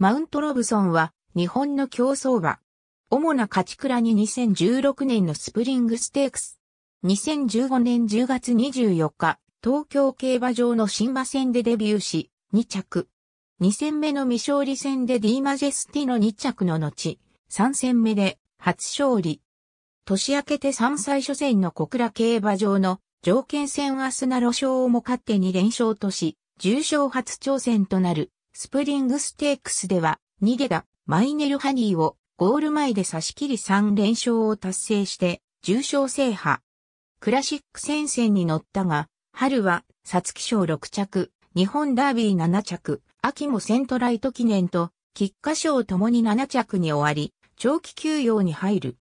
マウントロブソンは日本の競争馬。主な勝ち倉に2016年のスプリングステークス。2015年10月24日、東京競馬場の新馬戦でデビューし、2着。2戦目の未勝利戦でディーマジェスティの2着の後、3戦目で初勝利。年明けて3歳初戦の小倉競馬場の条件戦はナロ賞をも勝って2連勝とし、重賞初挑戦となるスプリングステークスでは、逃げたマイネルハニーをゴール前で差し切り3連勝を達成して、重賞制覇。クラシック戦線に乗ったが、春は、サツキ賞6着、日本ダービー7着、秋もセントライト記念と、菊花賞ともに7着に終わり、長期休養に入る。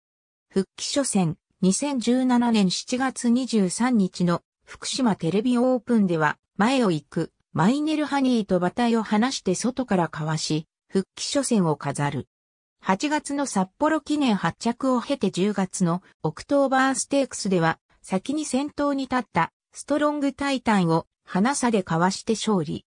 復帰初戦、2017年7月23日の福島テレビオープンでは、前を行くマイネルハニーと馬体を離して外からかわし、復帰初戦を飾る。8月の札幌記念発着を経て10月のオクトーバーステークスでは、先に先頭に立ったストロングタイタンを花差でかわして勝利。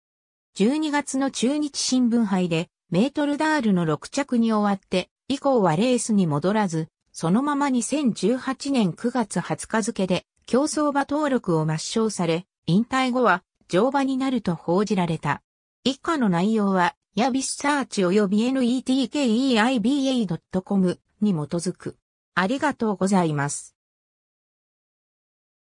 12月の中日新聞杯でメートルダールの6着に終わって、以降はレースに戻らず、そのまま2018年9月20日付で競争馬登録を抹消され、引退後は乗馬になると報じられた。以下の内容は、ヤビスサーチ及び netkeiba.com に基づく。ありがとうございます。